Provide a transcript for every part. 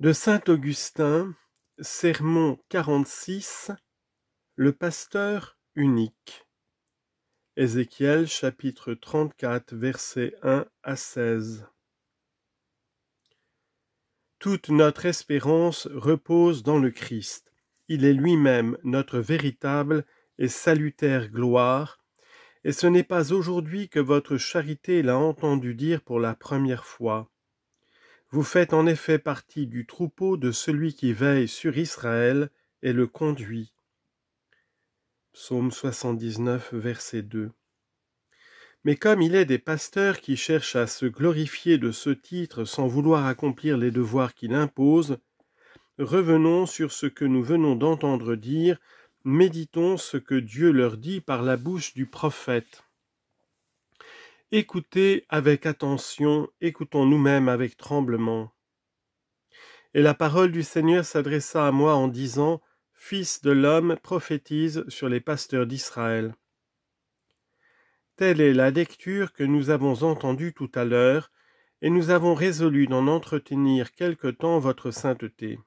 De saint Augustin, Sermon 46, le pasteur unique. Ézéchiel chapitre 34 versets 1 à 16. Toute notre espérance repose dans le Christ. Il est lui-même notre véritable et salutaire gloire, et ce n'est pas aujourd'hui que votre charité l'a entendu dire pour la première fois vous faites en effet partie du troupeau de celui qui veille sur Israël et le conduit. Psaume 79, verset 2. Mais comme il est des pasteurs qui cherchent à se glorifier de ce titre sans vouloir accomplir les devoirs qu'il impose, revenons sur ce que nous venons d'entendre dire, méditons ce que Dieu leur dit par la bouche du prophète. Écoutez avec attention, écoutons nous-mêmes avec tremblement. Et la parole du Seigneur s'adressa à moi en disant, Fils de l'homme, prophétise sur les pasteurs d'Israël. Telle est la lecture que nous avons entendue tout à l'heure, et nous avons résolu d'en entretenir quelque temps votre sainteté.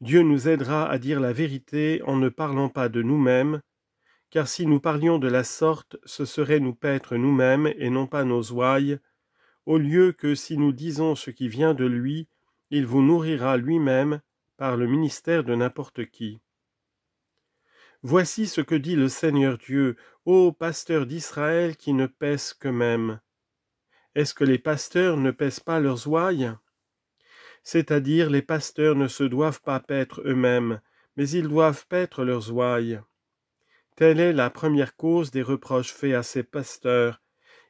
Dieu nous aidera à dire la vérité en ne parlant pas de nous-mêmes, car si nous parlions de la sorte, ce serait nous paître nous-mêmes et non pas nos ouailles, au lieu que si nous disons ce qui vient de lui, il vous nourrira lui-même par le ministère de n'importe qui. Voici ce que dit le Seigneur Dieu, ô pasteurs d'Israël qui ne pèsent qu'eux-mêmes. Est-ce que les pasteurs ne pèsent pas leurs ouailles C'est-à-dire les pasteurs ne se doivent pas paître eux-mêmes, mais ils doivent paître leurs ouailles. Telle est la première cause des reproches faits à ces pasteurs.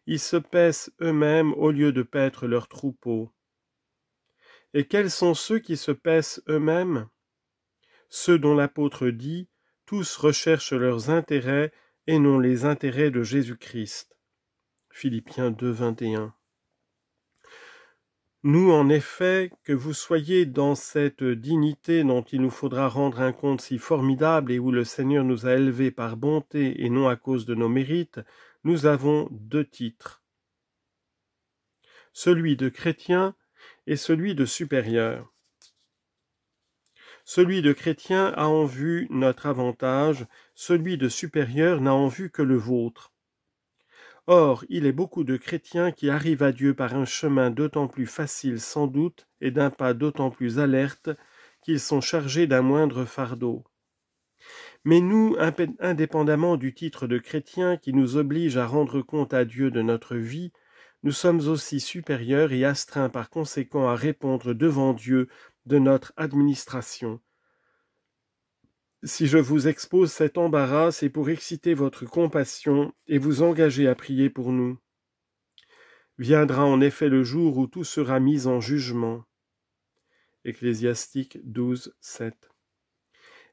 Ils se paissent eux-mêmes au lieu de paître leurs troupeaux. Et quels sont ceux qui se paissent eux-mêmes Ceux dont l'apôtre dit Tous recherchent leurs intérêts et non les intérêts de Jésus-Christ. Philippiens nous, en effet, que vous soyez dans cette dignité dont il nous faudra rendre un compte si formidable et où le Seigneur nous a élevés par bonté et non à cause de nos mérites, nous avons deux titres celui de chrétien et celui de supérieur. Celui de chrétien a en vue notre avantage, celui de supérieur n'a en vue que le vôtre. Or, il est beaucoup de chrétiens qui arrivent à Dieu par un chemin d'autant plus facile sans doute et d'un pas d'autant plus alerte qu'ils sont chargés d'un moindre fardeau. Mais nous, indépendamment du titre de chrétien qui nous oblige à rendre compte à Dieu de notre vie, nous sommes aussi supérieurs et astreints par conséquent à répondre devant Dieu de notre administration, si je vous expose cet embarras, c'est pour exciter votre compassion et vous engager à prier pour nous. Viendra en effet le jour où tout sera mis en jugement. Ecclésiastique 12,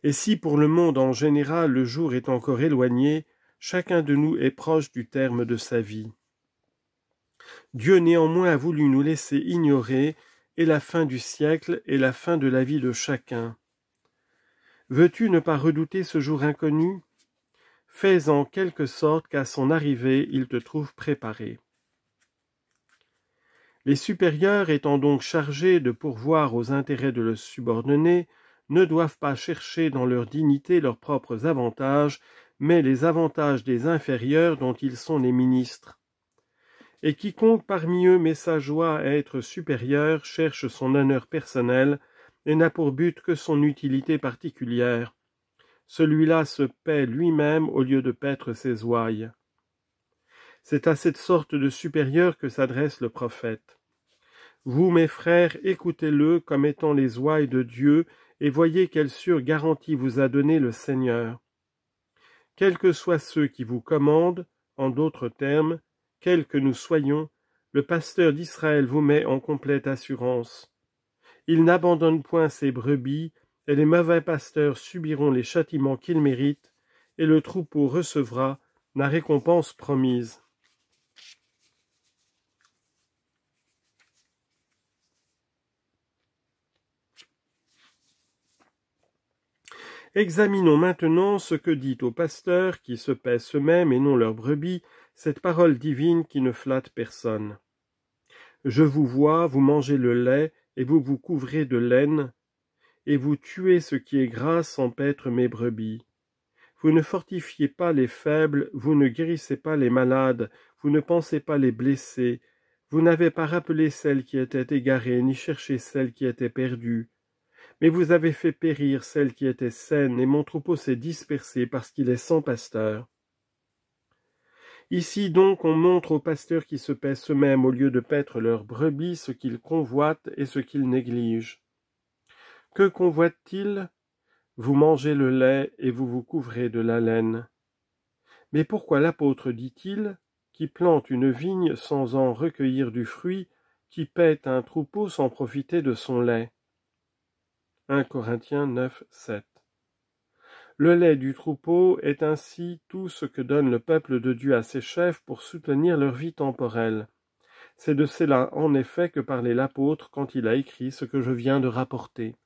Et si pour le monde en général le jour est encore éloigné, chacun de nous est proche du terme de sa vie. Dieu néanmoins a voulu nous laisser ignorer et la fin du siècle et la fin de la vie de chacun. Veux-tu ne pas redouter ce jour inconnu Fais en quelque sorte qu'à son arrivée il te trouve préparé. Les supérieurs étant donc chargés de pourvoir aux intérêts de leurs subordonnés, ne doivent pas chercher dans leur dignité leurs propres avantages, mais les avantages des inférieurs dont ils sont les ministres. Et quiconque parmi eux met sa joie à être supérieur cherche son honneur personnel, et n'a pour but que son utilité particulière. Celui-là se paie lui-même au lieu de paître ses ouailles. C'est à cette sorte de supérieur que s'adresse le prophète. Vous, mes frères, écoutez-le comme étant les ouailles de Dieu et voyez quelle sûre garantie vous a donné le Seigneur. Quels que soient ceux qui vous commandent, en d'autres termes, quels que nous soyons, le pasteur d'Israël vous met en complète assurance. Il n'abandonne point ses brebis, et les mauvais pasteurs subiront les châtiments qu'ils méritent, et le troupeau recevra la récompense promise. Examinons maintenant ce que dit aux pasteurs qui se pèsent eux-mêmes et non leurs brebis, cette parole divine qui ne flatte personne. Je vous vois, vous mangez le lait et vous vous couvrez de laine, et vous tuez ce qui est gras sans paître mes brebis. Vous ne fortifiez pas les faibles, vous ne guérissez pas les malades, vous ne pensez pas les blessés, vous n'avez pas rappelé celles qui étaient égarées, ni cherché celles qui étaient perdues. Mais vous avez fait périr celles qui étaient saines, et mon troupeau s'est dispersé parce qu'il est sans pasteur. Ici donc on montre aux pasteurs qui se paissent eux-mêmes au lieu de paître leurs brebis ce qu'ils convoitent et ce qu'ils négligent. Que convoitent-ils Vous mangez le lait et vous vous couvrez de la laine. Mais pourquoi l'apôtre dit-il qui plante une vigne sans en recueillir du fruit, qui pète un troupeau sans profiter de son lait 1 Corinthiens 9, 7. Le lait du troupeau est ainsi tout ce que donne le peuple de Dieu à ses chefs pour soutenir leur vie temporelle. C'est de cela en effet que parlait l'apôtre quand il a écrit ce que je viens de rapporter.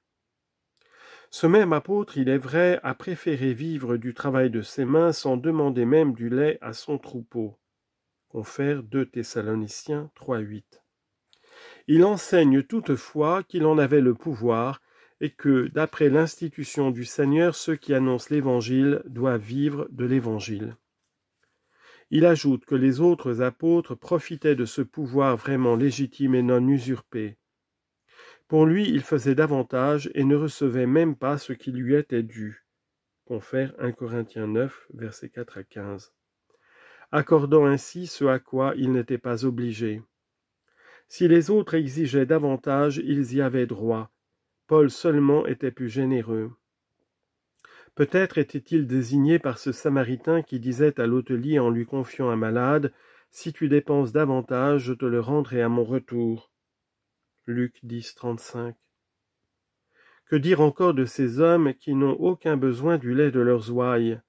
Ce même apôtre, il est vrai, a préféré vivre du travail de ses mains sans demander même du lait à son troupeau. Confère 2 Thessaloniciens 3.8. Il enseigne toutefois qu'il en avait le pouvoir et que, d'après l'institution du Seigneur, ceux qui annoncent l'Évangile doivent vivre de l'Évangile. Il ajoute que les autres apôtres profitaient de ce pouvoir vraiment légitime et non usurpé. Pour lui, il faisait davantage et ne recevait même pas ce qui lui était dû. Confère 1 Corinthiens 9, versets 4 à 15. Accordant ainsi ce à quoi il n'était pas obligé. Si les autres exigeaient davantage, ils y avaient droit, Paul seulement était plus généreux. Peut-être était-il désigné par ce Samaritain qui disait à l'hôtelier en lui confiant un malade Si tu dépenses davantage, je te le rendrai à mon retour. Luc 10, 35. Que dire encore de ces hommes qui n'ont aucun besoin du lait de leurs ouailles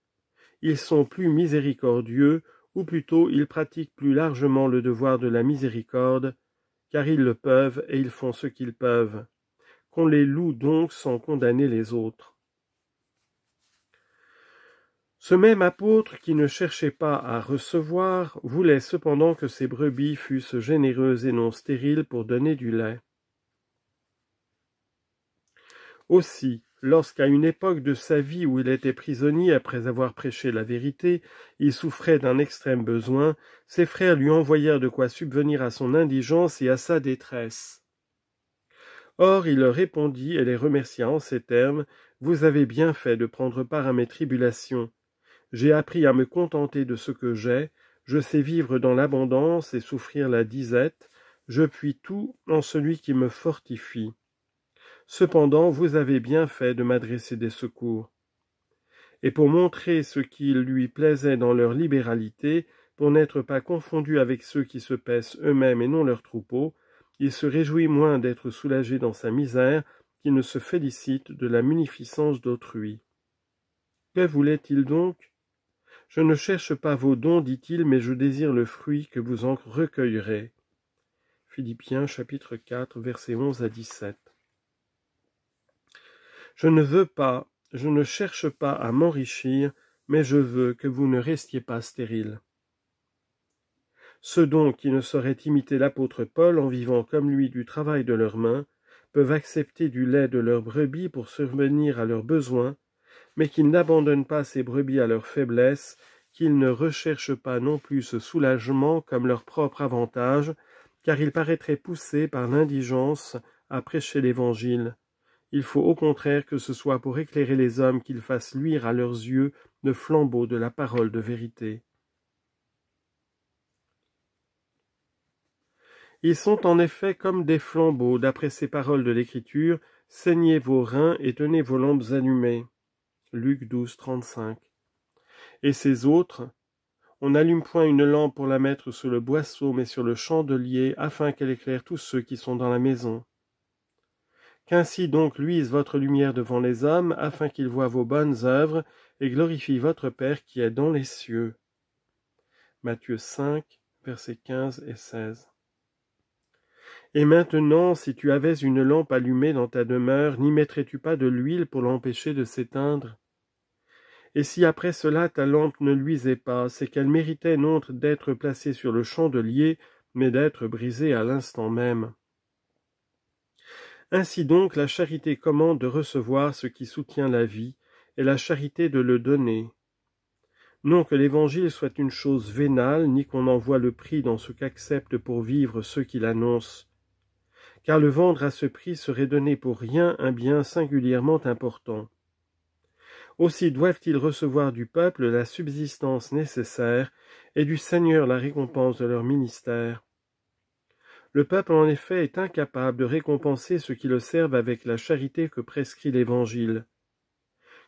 Ils sont plus miséricordieux, ou plutôt ils pratiquent plus largement le devoir de la miséricorde, car ils le peuvent et ils font ce qu'ils peuvent qu'on les loue donc sans condamner les autres. Ce même apôtre qui ne cherchait pas à recevoir voulait cependant que ses brebis fussent généreuses et non stériles pour donner du lait. Aussi, lorsqu'à une époque de sa vie où il était prisonnier après avoir prêché la vérité, il souffrait d'un extrême besoin, ses frères lui envoyèrent de quoi subvenir à son indigence et à sa détresse. Or il leur répondit et les remercia en ces termes. Vous avez bien fait de prendre part à mes tribulations. J'ai appris à me contenter de ce que j'ai, je sais vivre dans l'abondance et souffrir la disette, je puis tout en celui qui me fortifie. Cependant vous avez bien fait de m'adresser des secours. Et pour montrer ce qui lui plaisait dans leur libéralité, pour n'être pas confondus avec ceux qui se pèsent eux-mêmes et non leurs troupeaux, il se réjouit moins d'être soulagé dans sa misère qu'il ne se félicite de la munificence d'autrui. Que voulait-il donc Je ne cherche pas vos dons, dit-il, mais je désire le fruit que vous en recueillerez. Philippiens chapitre 4, versets 11 à 17. Je ne veux pas, je ne cherche pas à m'enrichir, mais je veux que vous ne restiez pas stériles. Ceux donc qui ne sauraient imiter l'apôtre Paul en vivant comme lui du travail de leurs mains peuvent accepter du lait de leurs brebis pour survenir à leurs besoins, mais qu'ils n'abandonnent pas ces brebis à leur faiblesse, qu'ils ne recherchent pas non plus ce soulagement comme leur propre avantage, car ils paraîtraient poussés par l'indigence à prêcher l'Évangile. Il faut au contraire que ce soit pour éclairer les hommes qu'ils fassent luire à leurs yeux le flambeau de la parole de vérité. Ils sont en effet comme des flambeaux, d'après ces paroles de l'Écriture, saignez vos reins et tenez vos lampes allumées. Luc 12, 35. Et ces autres, on n'allume point une lampe pour la mettre sous le boisseau, mais sur le chandelier, afin qu'elle éclaire tous ceux qui sont dans la maison. Qu'ainsi donc luise votre lumière devant les hommes, afin qu'ils voient vos bonnes œuvres, et glorifient votre Père qui est dans les cieux. Matthieu 5, versets 15 et 16. Et maintenant, si tu avais une lampe allumée dans ta demeure, n'y mettrais-tu pas de l'huile pour l'empêcher de s'éteindre Et si après cela ta lampe ne luisait pas, c'est qu'elle méritait non d'être placée sur le chandelier, mais d'être brisée à l'instant même. Ainsi donc, la charité commande de recevoir ce qui soutient la vie, et la charité de le donner. Non que l'Évangile soit une chose vénale, ni qu'on en le prix dans ce qu'acceptent pour vivre ceux qui l'annoncent, car le vendre à ce prix serait donner pour rien un bien singulièrement important. Aussi doivent-ils recevoir du peuple la subsistance nécessaire et du Seigneur la récompense de leur ministère. Le peuple en effet est incapable de récompenser ceux qui le servent avec la charité que prescrit l'Évangile.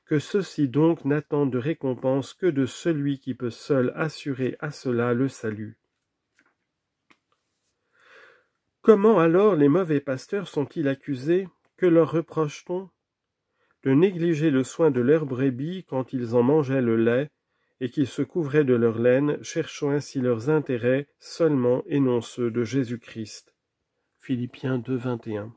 Que ceux-ci donc n'attendent de récompense que de celui qui peut seul assurer à cela le salut. Comment alors les mauvais pasteurs sont-ils accusés Que leur reproche-t-on De négliger le soin de leurs brebis quand ils en mangeaient le lait, et qu'ils se couvraient de leur laine, cherchant ainsi leurs intérêts seulement et non ceux de Jésus-Christ. Philippiens 2, 21.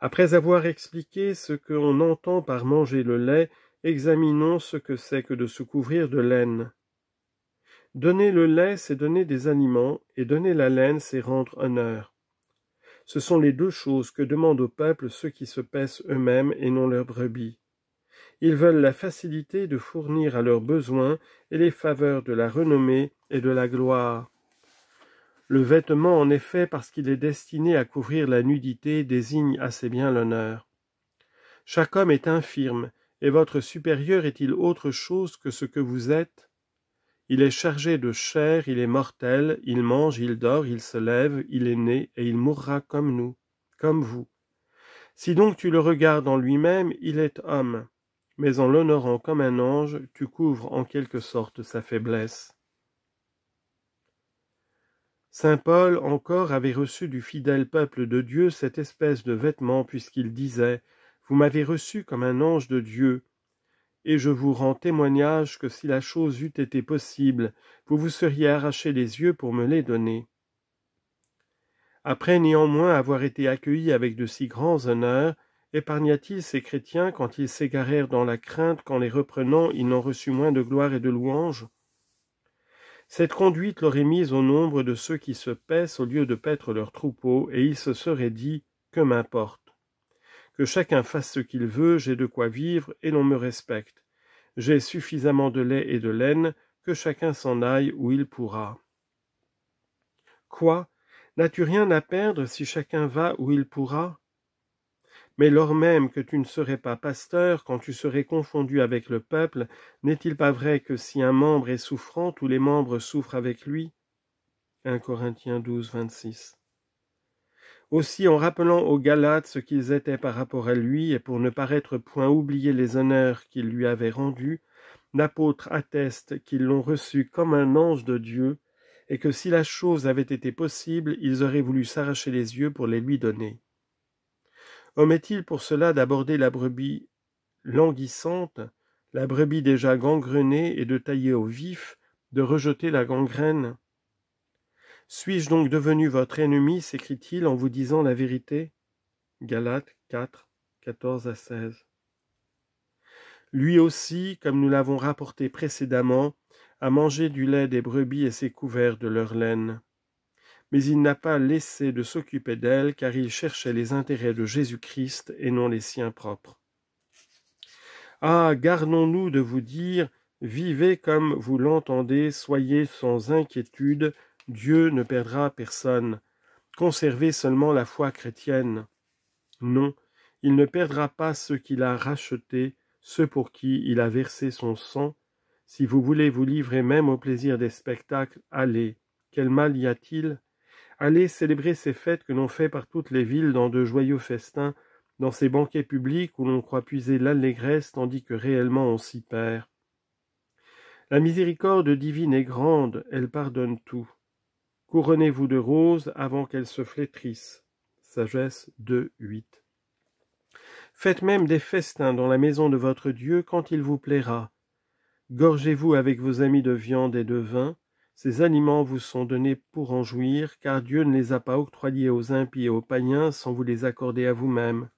Après avoir expliqué ce que l'on entend par manger le lait, examinons ce que c'est que de se couvrir de laine. Donner le lait, c'est donner des aliments, et donner la laine, c'est rendre honneur. Ce sont les deux choses que demandent au peuple ceux qui se paissent eux-mêmes et non leurs brebis. Ils veulent la facilité de fournir à leurs besoins et les faveurs de la renommée et de la gloire. Le vêtement, en effet, parce qu'il est destiné à couvrir la nudité, désigne assez bien l'honneur. Chaque homme est infirme, et votre supérieur est-il autre chose que ce que vous êtes il est chargé de chair, il est mortel, il mange, il dort, il se lève, il est né, et il mourra comme nous, comme vous. Si donc tu le regardes en lui-même, il est homme, mais en l'honorant comme un ange, tu couvres en quelque sorte sa faiblesse. Saint Paul encore avait reçu du fidèle peuple de Dieu cette espèce de vêtement, puisqu'il disait Vous m'avez reçu comme un ange de Dieu, et je vous rends témoignage que si la chose eût été possible, vous vous seriez arraché les yeux pour me les donner. Après néanmoins avoir été accueilli avec de si grands honneurs, épargna-t-il ces chrétiens quand ils s'égarèrent dans la crainte qu'en les reprenant ils n'en reçu moins de gloire et de louange Cette conduite l'aurait mise au nombre de ceux qui se paissent au lieu de paître leurs troupeaux, et il se serait dit Que m'importe que chacun fasse ce qu'il veut, j'ai de quoi vivre et l'on me respecte. J'ai suffisamment de lait et de laine, que chacun s'en aille où il pourra. Quoi N'as-tu rien à perdre si chacun va où il pourra Mais lors même que tu ne serais pas pasteur, quand tu serais confondu avec le peuple, n'est-il pas vrai que si un membre est souffrant, tous les membres souffrent avec lui 1 Corinthiens 12, 26. Aussi, en rappelant aux Galates ce qu'ils étaient par rapport à lui, et pour ne paraître point oublier les honneurs qu'ils lui avaient rendus, l'apôtre atteste qu'ils l'ont reçu comme un ange de Dieu, et que si la chose avait été possible, ils auraient voulu s'arracher les yeux pour les lui donner. Omet-il pour cela d'aborder la brebis languissante, la brebis déjà gangrenée, et de tailler au vif, de rejeter la gangrène suis-je donc devenu votre ennemi sécrie il en vous disant la vérité Galates 4, 14 à 16. Lui aussi, comme nous l'avons rapporté précédemment, a mangé du lait des brebis et s'est couvert de leur laine. Mais il n'a pas laissé de s'occuper d'elle, car il cherchait les intérêts de Jésus-Christ et non les siens propres. Ah, gardons-nous de vous dire, vivez comme vous l'entendez, soyez sans inquiétude, Dieu ne perdra personne. Conservez seulement la foi chrétienne. Non, il ne perdra pas ceux qu'il a rachetés, ceux pour qui il a versé son sang. Si vous voulez vous livrer même au plaisir des spectacles, allez. Quel mal y a-t-il Allez célébrer ces fêtes que l'on fait par toutes les villes dans de joyeux festins, dans ces banquets publics où l'on croit puiser l'allégresse tandis que réellement on s'y perd. La miséricorde divine est grande, elle pardonne tout. Couronnez-vous de roses avant qu'elles se flétrissent. Sagesse 2, Faites même des festins dans la maison de votre Dieu quand il vous plaira. Gorgez-vous avec vos amis de viande et de vin. Ces aliments vous sont donnés pour en jouir, car Dieu ne les a pas octroyés aux impies et aux païens sans vous les accorder à vous-même.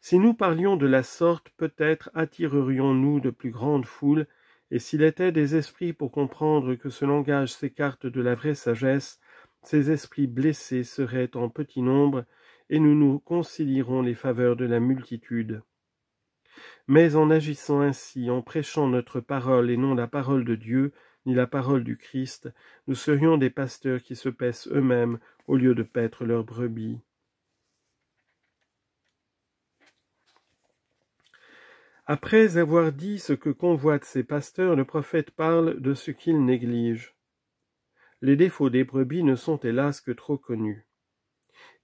Si nous parlions de la sorte, peut-être attirerions-nous de plus grandes foules, et s'il était des esprits pour comprendre que ce langage s'écarte de la vraie sagesse, ces esprits blessés seraient en petit nombre, et nous nous concilierons les faveurs de la multitude. Mais en agissant ainsi, en prêchant notre parole et non la parole de Dieu, ni la parole du Christ, nous serions des pasteurs qui se paissent eux-mêmes au lieu de paître leurs brebis. Après avoir dit ce que convoitent ces pasteurs, le prophète parle de ce qu'ils négligent. Les défauts des brebis ne sont hélas que trop connus.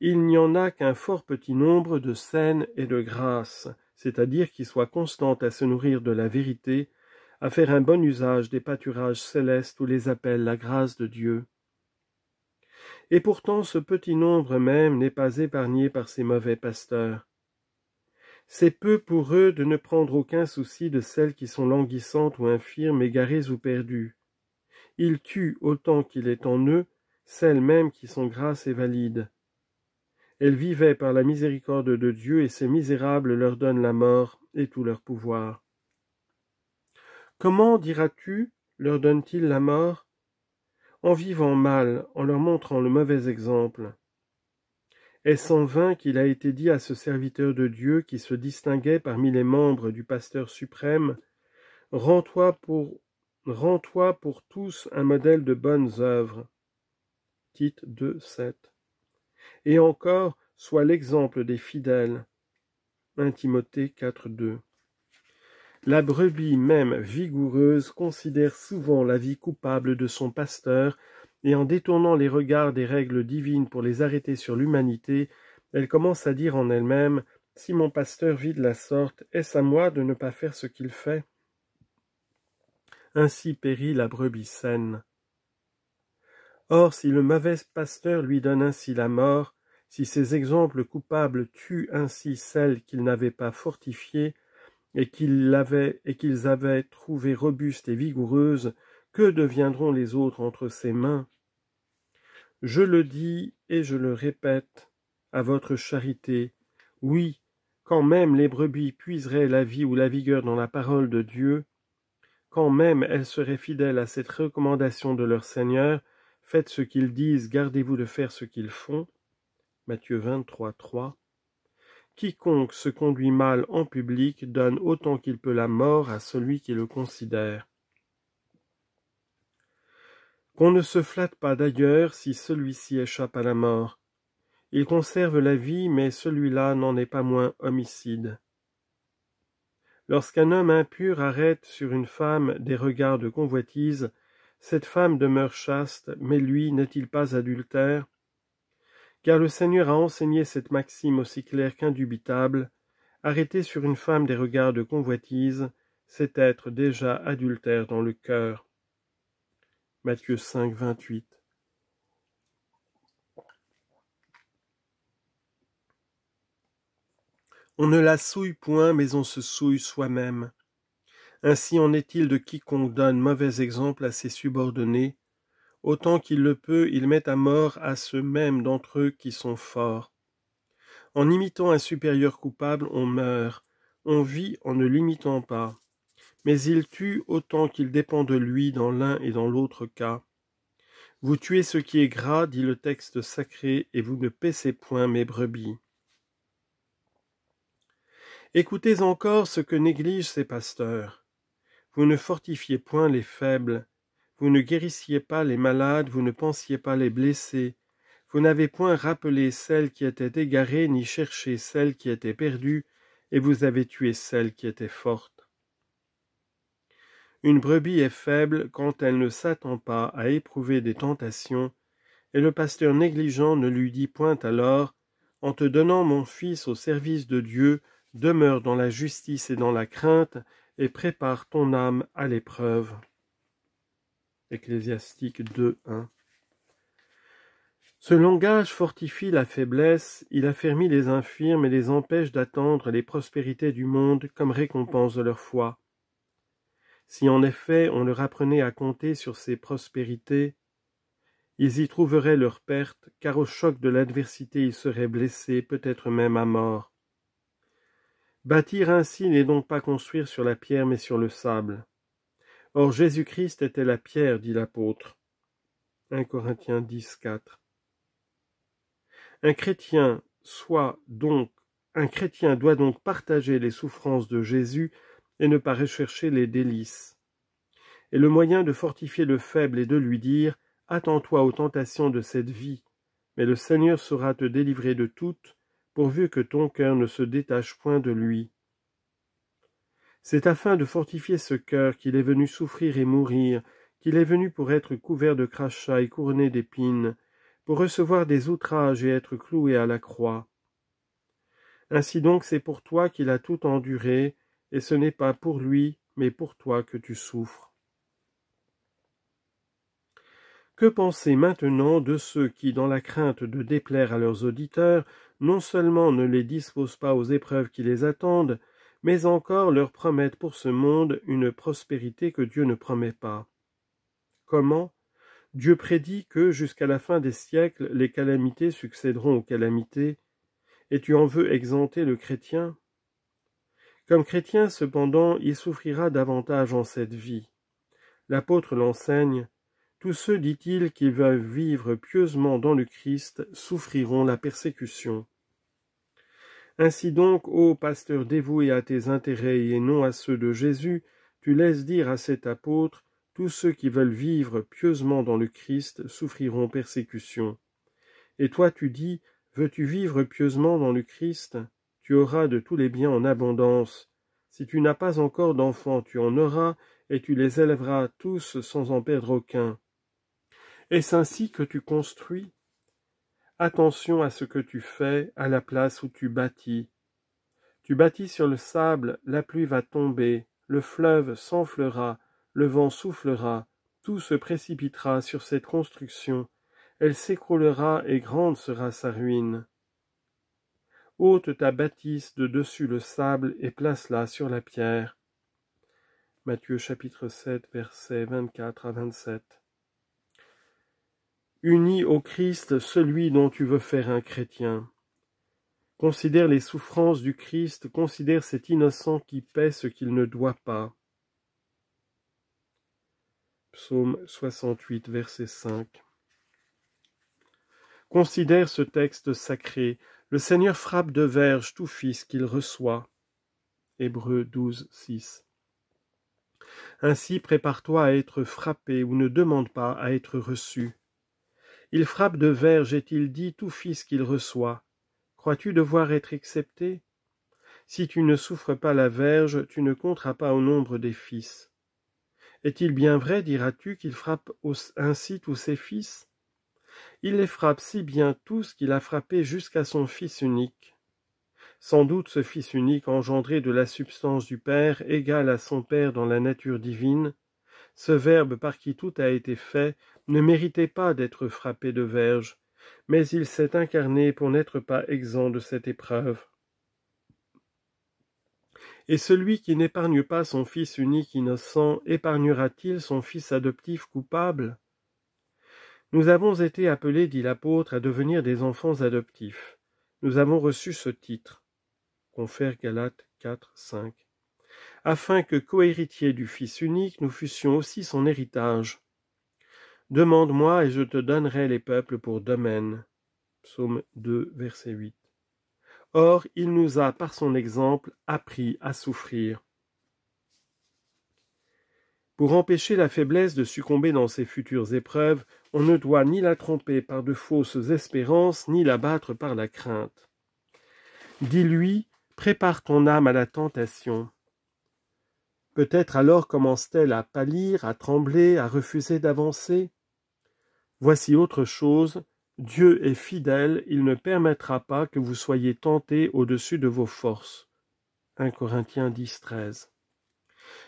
Il n'y en a qu'un fort petit nombre de saines et de grâces, c'est-à-dire qui soient constantes à se nourrir de la vérité, à faire un bon usage des pâturages célestes où les appelle la grâce de Dieu. Et pourtant ce petit nombre même n'est pas épargné par ces mauvais pasteurs c'est peu pour eux de ne prendre aucun souci de celles qui sont languissantes ou infirmes, égarées ou perdues. Ils tuent autant qu'il est en eux celles mêmes qui sont grasses et valides. Elles vivaient par la miséricorde de Dieu et ces misérables leur donnent la mort et tout leur pouvoir. Comment, diras-tu, leur donnent-ils la mort En vivant mal, en leur montrant le mauvais exemple. Est-ce en vain qu'il a été dit à ce serviteur de Dieu qui se distinguait parmi les membres du pasteur suprême Rends-toi pour, rends -toi pour tous un modèle de bonnes œuvres. Tite 2, 7. Et encore, sois l'exemple des fidèles. 1 Timothée 4, La brebis même vigoureuse considère souvent la vie coupable de son pasteur et en détournant les regards des règles divines pour les arrêter sur l'humanité, elle commence à dire en elle-même Si mon pasteur vit de la sorte, est-ce à moi de ne pas faire ce qu'il fait Ainsi périt la brebis saine. Or, si le mauvais pasteur lui donne ainsi la mort, si ses exemples coupables tuent ainsi celles qu'il n'avait pas fortifiées, et qu'ils et qu'ils avaient trouvées robustes et vigoureuses, que deviendront les autres entre ses mains je le dis et je le répète, à votre charité, oui, quand même les brebis puiseraient la vie ou la vigueur dans la parole de Dieu, quand même elles seraient fidèles à cette recommandation de leur Seigneur, faites ce qu'ils disent, gardez-vous de faire ce qu'ils font. Matthieu 23, 3. Quiconque se conduit mal en public donne autant qu'il peut la mort à celui qui le considère qu'on ne se flatte pas d'ailleurs si celui-ci échappe à la mort. Il conserve la vie, mais celui-là n'en est pas moins homicide. Lorsqu'un homme impur arrête sur une femme des regards de convoitise, cette femme demeure chaste, mais lui n'est-il pas adultère Car le Seigneur a enseigné cette maxime aussi claire qu'indubitable arrêter sur une femme des regards de convoitise, c'est être déjà adultère dans le cœur. Matthieu 5, 28. On ne la souille point, mais on se souille soi-même. Ainsi en est-il de quiconque donne mauvais exemple à ses subordonnés. Autant qu'il le peut, il met à mort à ceux mêmes d'entre eux qui sont forts. En imitant un supérieur coupable, on meurt. On vit en ne l'imitant pas mais il tue autant qu'il dépend de lui dans l'un et dans l'autre cas. Vous tuez ce qui est gras, dit le texte sacré, et vous ne paissez point mes brebis. Écoutez encore ce que négligent ces pasteurs. Vous ne fortifiez point les faibles, vous ne guérissiez pas les malades, vous ne pensiez pas les blessés, vous n'avez point rappelé celles qui étaient égarées ni cherché celles qui étaient perdues, et vous avez tué celles qui étaient fortes. Une brebis est faible quand elle ne s'attend pas à éprouver des tentations, et le pasteur négligent ne lui dit point alors En te donnant mon fils au service de Dieu, demeure dans la justice et dans la crainte, et prépare ton âme à l'épreuve. Ecclésiastique 2, Ce langage fortifie la faiblesse, il affermit les infirmes et les empêche d'attendre les prospérités du monde comme récompense de leur foi. Si en effet on leur apprenait à compter sur ses prospérités, ils y trouveraient leur perte, car au choc de l'adversité ils seraient blessés, peut-être même à mort. Bâtir ainsi n'est donc pas construire sur la pierre mais sur le sable. Or Jésus-Christ était la pierre, dit l'apôtre. 1 Corinthiens 10, 4. Un chrétien soit donc, un chrétien doit donc partager les souffrances de Jésus et ne pas rechercher les délices. Et le moyen de fortifier le faible est de lui dire Attends-toi aux tentations de cette vie, mais le Seigneur saura te délivrer de toutes, pourvu que ton cœur ne se détache point de lui. C'est afin de fortifier ce cœur qu'il est venu souffrir et mourir, qu'il est venu pour être couvert de crachats et couronné d'épines, pour recevoir des outrages et être cloué à la croix. Ainsi donc c'est pour toi qu'il a tout enduré, et ce n'est pas pour lui, mais pour toi que tu souffres. Que penser maintenant de ceux qui, dans la crainte de déplaire à leurs auditeurs, non seulement ne les disposent pas aux épreuves qui les attendent, mais encore leur promettent pour ce monde une prospérité que Dieu ne promet pas Comment Dieu prédit que, jusqu'à la fin des siècles, les calamités succéderont aux calamités, et tu en veux exempter le chrétien comme chrétien, cependant, il souffrira davantage en cette vie. L'apôtre l'enseigne Tous ceux, dit-il, qui veulent vivre pieusement dans le Christ souffriront la persécution. Ainsi donc, ô pasteur dévoué à tes intérêts et non à ceux de Jésus, tu laisses dire à cet apôtre Tous ceux qui veulent vivre pieusement dans le Christ souffriront persécution. Et toi tu dis Veux-tu vivre pieusement dans le Christ tu auras de tous les biens en abondance. Si tu n'as pas encore d'enfants, tu en auras, et tu les élèveras tous sans en perdre aucun. Est-ce ainsi que tu construis Attention à ce que tu fais, à la place où tu bâtis. Tu bâtis sur le sable, la pluie va tomber, le fleuve s'enflera, le vent soufflera, tout se précipitera sur cette construction, elle s'écroulera et grande sera sa ruine ôte ta bâtisse de dessus le sable et place-la sur la pierre. Matthieu chapitre 7, versets 24 à 27. Unis au Christ celui dont tu veux faire un chrétien. Considère les souffrances du Christ, considère cet innocent qui paie ce qu'il ne doit pas. Psaume 68, verset 5. Considère ce texte sacré, le Seigneur frappe de verge tout fils qu'il reçoit. Hébreux 12, Ainsi prépare-toi à être frappé ou ne demande pas à être reçu. Il frappe de verge est il dit tout fils qu'il reçoit. Crois-tu devoir être accepté Si tu ne souffres pas la verge, tu ne compteras pas au nombre des fils. Est-il bien vrai, diras-tu, qu'il frappe ainsi tous ses fils il les frappe si bien tous qu'il a frappé jusqu'à son fils unique. Sans doute ce fils unique engendré de la substance du Père, égal à son Père dans la nature divine, ce Verbe par qui tout a été fait ne méritait pas d'être frappé de verge, mais il s'est incarné pour n'être pas exempt de cette épreuve. Et celui qui n'épargne pas son fils unique innocent épargnera-t-il son fils adoptif coupable nous avons été appelés, dit l'apôtre, à devenir des enfants adoptifs. Nous avons reçu ce titre. Confère Galates 4, 5. Afin que, cohéritiers du Fils unique, nous fussions aussi son héritage. Demande-moi et je te donnerai les peuples pour domaine. Psaume 2, verset 8. Or, il nous a, par son exemple, appris à souffrir. Pour empêcher la faiblesse de succomber dans ses futures épreuves, on ne doit ni la tromper par de fausses espérances, ni la battre par la crainte. Dis-lui, prépare ton âme à la tentation. Peut-être alors commence-t-elle à pâlir, à trembler, à refuser d'avancer. Voici autre chose, Dieu est fidèle, il ne permettra pas que vous soyez tentés au-dessus de vos forces. 1 Corinthiens 10, 13.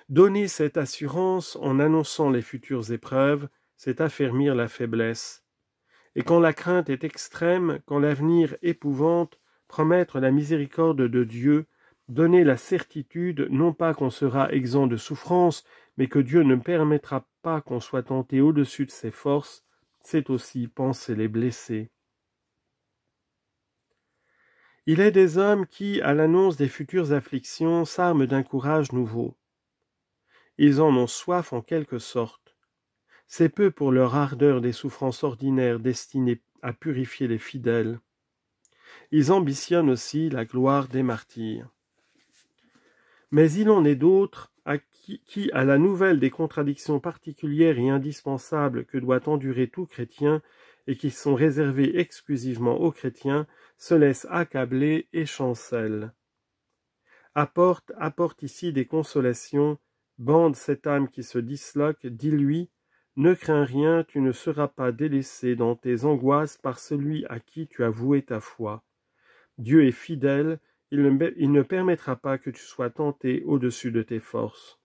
Donnez cette assurance en annonçant les futures épreuves, c'est affermir la faiblesse. Et quand la crainte est extrême, quand l'avenir épouvante, promettre la miséricorde de Dieu, donner la certitude non pas qu'on sera exempt de souffrance, mais que Dieu ne permettra pas qu'on soit tenté au-dessus de ses forces, c'est aussi penser les blessés. Il est des hommes qui, à l'annonce des futures afflictions, s'arment d'un courage nouveau. Ils en ont soif en quelque sorte. C'est peu pour leur ardeur des souffrances ordinaires destinées à purifier les fidèles. Ils ambitionnent aussi la gloire des martyrs. Mais il en est d'autres à qui, qui, à la nouvelle des contradictions particulières et indispensables que doit endurer tout chrétien, et qui sont réservées exclusivement aux chrétiens, se laissent accabler et chancellent. Apporte, apporte ici des consolations, bande cette âme qui se disloque, dis-lui, ne crains rien, tu ne seras pas délaissé dans tes angoisses par celui à qui tu as voué ta foi. Dieu est fidèle, il ne, permettra pas que tu sois tenté au-dessus de tes forces.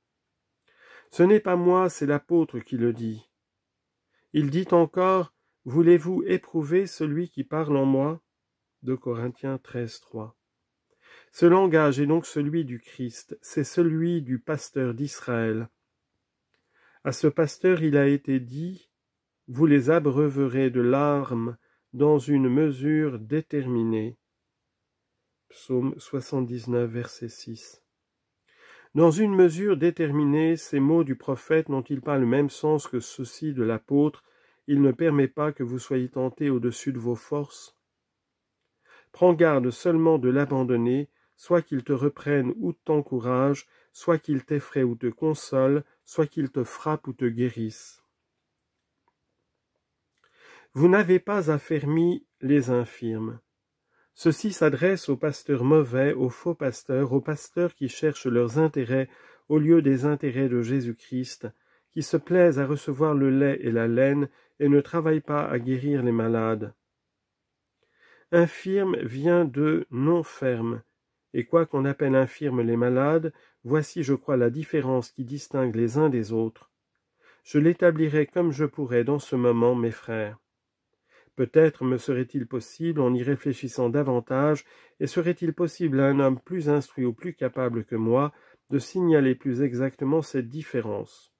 Ce n'est pas moi, c'est l'apôtre qui le dit. Il dit encore Voulez-vous éprouver celui qui parle en moi 2 Corinthiens 13, 3. Ce langage est donc celui du Christ, c'est celui du pasteur d'Israël. À ce pasteur il a été dit Vous les abreuverez de larmes dans une mesure déterminée. Psaume 79, verset 6. Dans une mesure déterminée, ces mots du prophète n'ont-ils pas le même sens que ceux-ci de l'apôtre Il ne permet pas que vous soyez tentés au-dessus de vos forces. Prends garde seulement de l'abandonner, soit qu'il te reprenne ou t'encourage, soit qu'il t'effraie ou te console, soit qu'ils te frappent ou te guérissent. Vous n'avez pas affermi les infirmes. Ceci s'adresse aux pasteurs mauvais, aux faux pasteurs, aux pasteurs qui cherchent leurs intérêts au lieu des intérêts de Jésus-Christ, qui se plaisent à recevoir le lait et la laine et ne travaillent pas à guérir les malades. Infirme vient de non ferme, et quoi qu'on appelle infirme les malades, Voici, je crois, la différence qui distingue les uns des autres. Je l'établirai comme je pourrai dans ce moment, mes frères. Peut-être me serait-il possible, en y réfléchissant davantage, et serait-il possible à un homme plus instruit ou plus capable que moi de signaler plus exactement cette différence.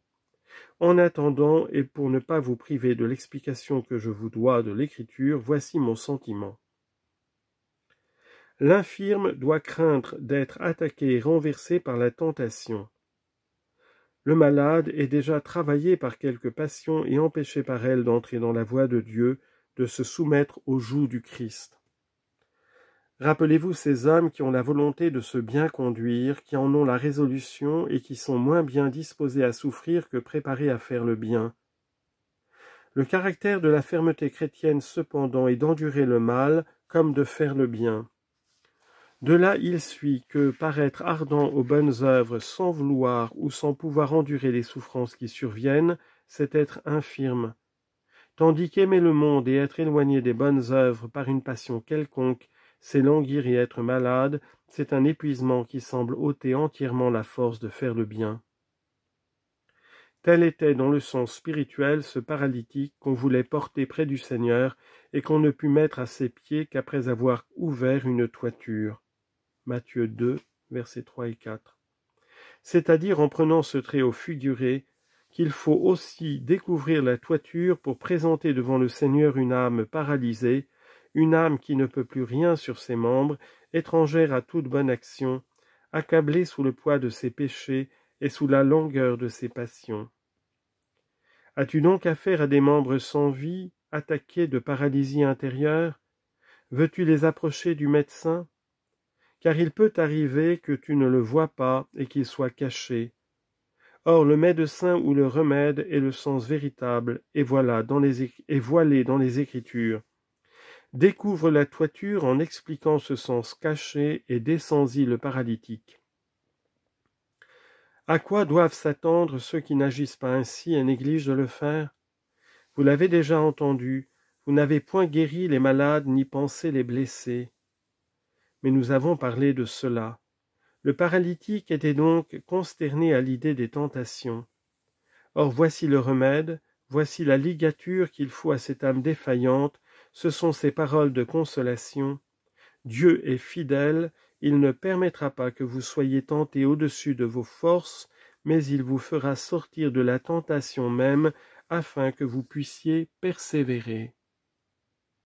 En attendant, et pour ne pas vous priver de l'explication que je vous dois de l'écriture, voici mon sentiment. L'infirme doit craindre d'être attaqué et renversé par la tentation. Le malade est déjà travaillé par quelque passion et empêché par elle d'entrer dans la voie de Dieu, de se soumettre au joug du Christ. Rappelez-vous ces âmes qui ont la volonté de se bien conduire, qui en ont la résolution et qui sont moins bien disposés à souffrir que préparés à faire le bien. Le caractère de la fermeté chrétienne cependant est d'endurer le mal comme de faire le bien. De là il suit que paraître ardent aux bonnes œuvres sans vouloir ou sans pouvoir endurer les souffrances qui surviennent, c'est être infirme. Tandis qu'aimer le monde et être éloigné des bonnes œuvres par une passion quelconque, c'est languir et être malade, c'est un épuisement qui semble ôter entièrement la force de faire le bien. Tel était dans le sens spirituel ce paralytique qu'on voulait porter près du Seigneur et qu'on ne put mettre à ses pieds qu'après avoir ouvert une toiture. Matthieu 2, versets 3 et 4. C'est-à-dire en prenant ce trait figuré qu'il faut aussi découvrir la toiture pour présenter devant le Seigneur une âme paralysée, une âme qui ne peut plus rien sur ses membres, étrangère à toute bonne action, accablée sous le poids de ses péchés et sous la longueur de ses passions. As-tu donc affaire à des membres sans vie, attaqués de paralysie intérieure Veux-tu les approcher du médecin car il peut arriver que tu ne le vois pas et qu'il soit caché. Or le médecin ou le remède est le sens véritable et, voilà dans les, voilé dans les Écritures. Découvre la toiture en expliquant ce sens caché et descends-y le paralytique. À quoi doivent s'attendre ceux qui n'agissent pas ainsi et négligent de le faire Vous l'avez déjà entendu, vous n'avez point guéri les malades ni pensé les blessés mais nous avons parlé de cela. Le paralytique était donc consterné à l'idée des tentations. Or voici le remède, voici la ligature qu'il faut à cette âme défaillante, ce sont ces paroles de consolation. Dieu est fidèle, il ne permettra pas que vous soyez tentés au-dessus de vos forces, mais il vous fera sortir de la tentation même, afin que vous puissiez persévérer.